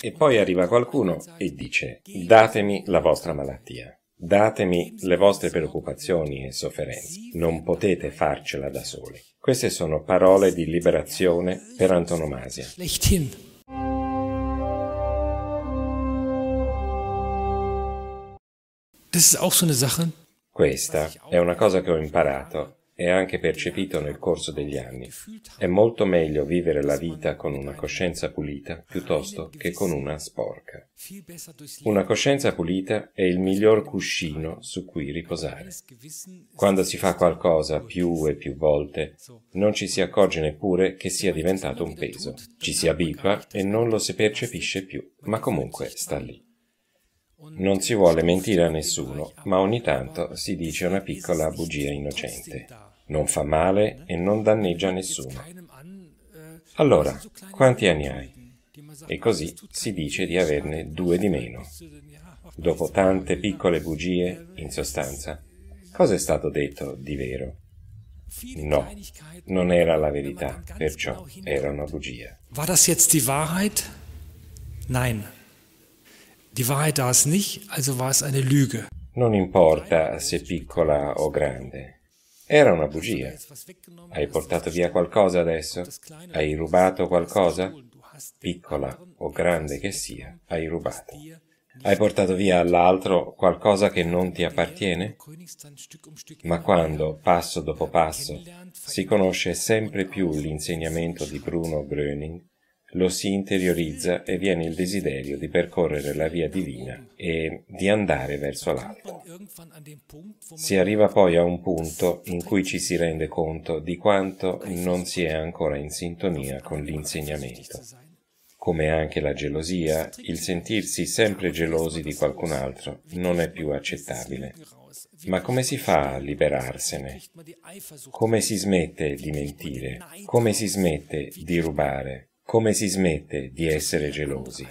E poi arriva qualcuno e dice, datemi la vostra malattia. Datemi le vostre preoccupazioni e sofferenze. Non potete farcela da soli. Queste sono parole di liberazione per antonomasia. Questa è una cosa che ho imparato e anche percepito nel corso degli anni. È molto meglio vivere la vita con una coscienza pulita piuttosto che con una sporca. Una coscienza pulita è il miglior cuscino su cui riposare. Quando si fa qualcosa più e più volte, non ci si accorge neppure che sia diventato un peso. Ci si abitua e non lo si percepisce più, ma comunque sta lì. Non si vuole mentire a nessuno, ma ogni tanto si dice una piccola bugia innocente non fa male e non danneggia nessuno. Allora, quanti anni hai? E così si dice di averne due di meno. Dopo tante piccole bugie, in sostanza, cosa è stato detto di vero? No, non era la verità, perciò era una bugia. War das jetzt die Wahrheit? Nein. Die Wahrheit war es nicht, also war es eine Lüge. Non importa se piccola o grande. Era una bugia. Hai portato via qualcosa adesso? Hai rubato qualcosa? Piccola o grande che sia, hai rubato. Hai portato via all'altro qualcosa che non ti appartiene? Ma quando, passo dopo passo, si conosce sempre più l'insegnamento di Bruno Gröning, lo si interiorizza e viene il desiderio di percorrere la via divina e di andare verso l'alto. Si arriva poi a un punto in cui ci si rende conto di quanto non si è ancora in sintonia con l'insegnamento, come anche la gelosia, il sentirsi sempre gelosi di qualcun altro non è più accettabile. Ma come si fa a liberarsene? Come si smette di mentire? Come si smette di rubare? come si smette di essere gelosi,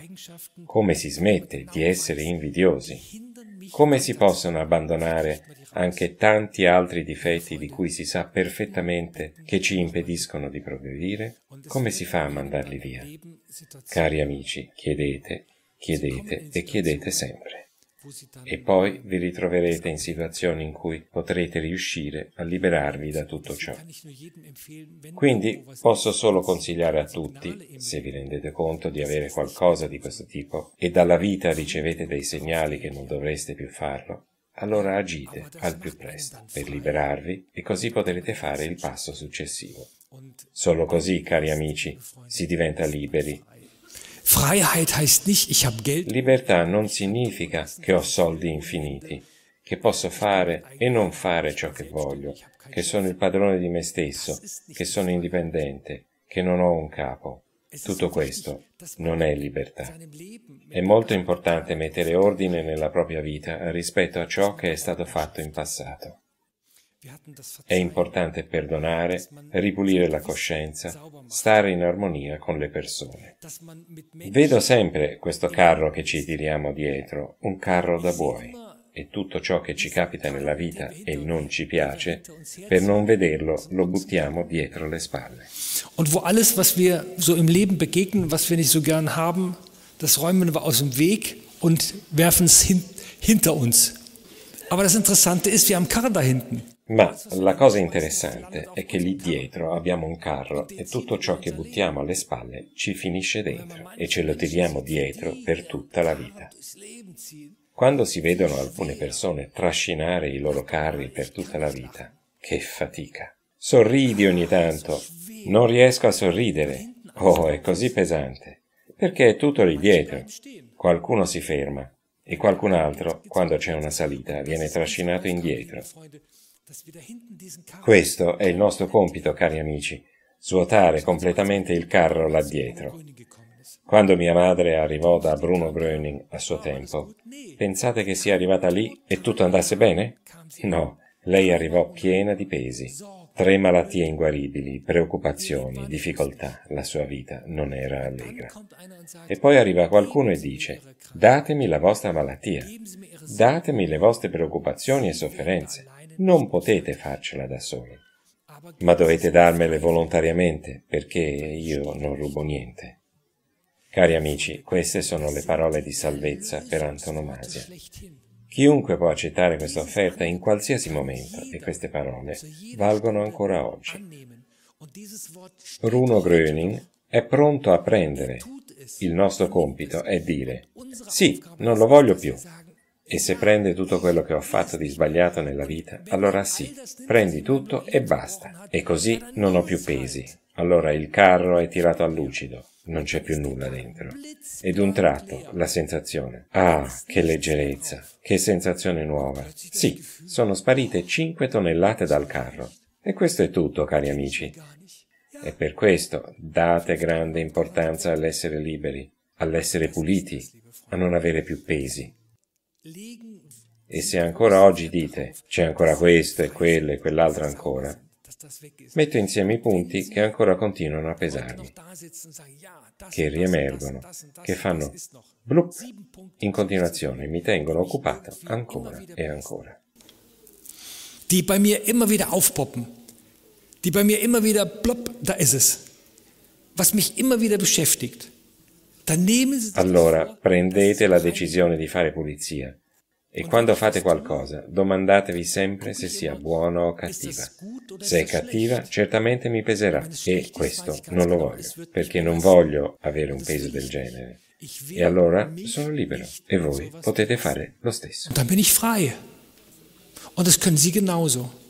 come si smette di essere invidiosi, come si possono abbandonare anche tanti altri difetti di cui si sa perfettamente che ci impediscono di progredire, come si fa a mandarli via? Cari amici, chiedete, chiedete e chiedete sempre e poi vi ritroverete in situazioni in cui potrete riuscire a liberarvi da tutto ciò. Quindi posso solo consigliare a tutti, se vi rendete conto di avere qualcosa di questo tipo e dalla vita ricevete dei segnali che non dovreste più farlo, allora eh, agite al più presto per liberarvi e così potrete fare il passo successivo. Solo così, cari amici, si diventa liberi Freiheit heißt nicht, ich habe Geld. Libertà non significa che ho soldi infiniti, che posso fare e non fare ciò che voglio, che sono il padrone di me stesso, che sono indipendente, che non ho un capo. Tutto questo non è libertà. È molto importante mettere ordine nella propria vita rispetto a ciò che è stato fatto in passato. È importante perdonare, ripulire la coscienza, stare in armonia con le persone. Vedo sempre questo carro che ci tiriamo dietro, un carro da buoi, e tutto ciò che ci capita nella vita e non ci piace, per non vederlo lo buttiamo dietro le spalle. Und wo alles, was wir so im Leben begegnen, was wir nicht so gern haben, das räumen wir aus dem Weg und werfen es hin hinter uns. Aber das Interessante ist, wir haben Karren da hinten. Ma la cosa interessante è che lì dietro abbiamo un carro e tutto ciò che buttiamo alle spalle ci finisce dentro e ce lo tiriamo dietro per tutta la vita. Quando si vedono alcune persone trascinare i loro carri per tutta la vita, che fatica. Sorridi ogni tanto. Non riesco a sorridere. Oh, è così pesante. Perché è tutto lì dietro. Qualcuno si ferma e qualcun altro, quando c'è una salita, viene trascinato indietro. Questo è il nostro compito, cari amici, svuotare completamente il carro là dietro. Quando mia madre arrivò da Bruno Gröning a suo tempo, oh, pensate che sia arrivata lì e tutto andasse bene? No, lei arrivò piena di pesi, tre malattie inguaribili, preoccupazioni, difficoltà. La sua vita non era allegra. E poi arriva qualcuno e dice, datemi la vostra malattia, datemi le vostre preoccupazioni e sofferenze non potete farcela da soli, ma dovete darmele volontariamente perché io non rubo niente. Cari amici, queste sono le parole di salvezza per antonomasia. Chiunque può accettare questa offerta in qualsiasi momento e queste parole valgono ancora oggi. Bruno Gröning è pronto a prendere. Il nostro compito è dire sì, non lo voglio più, e se prende tutto quello che ho fatto di sbagliato nella vita, allora sì, prendi tutto e basta. E così non ho più pesi. Allora il carro è tirato a lucido, non c'è più nulla dentro. Ed un tratto, la sensazione. Ah, che leggerezza, che sensazione nuova. Sì, sono sparite 5 tonnellate dal carro. E questo è tutto, cari amici. E per questo date grande importanza all'essere liberi, all'essere puliti, a non avere più pesi. E se ancora oggi dite c'è ancora questo e quello e quell'altro ancora, metto insieme i punti che ancora continuano a pesarmi, che riemergono, che fanno blup in continuazione, mi tengono occupato ancora e ancora. Die bei mir immer wieder aufpoppen, die bei mir immer wieder plopp, da ist es, was mich immer wieder beschäftigt. Allora prendete la decisione di fare pulizia e quando fate qualcosa domandatevi sempre se sia buona o cattiva. Se è cattiva certamente mi peserà e questo non lo voglio perché non voglio avere un peso del genere. E allora sono libero e voi potete fare lo stesso. Und dann bin ich frei. Und das können Sie genauso.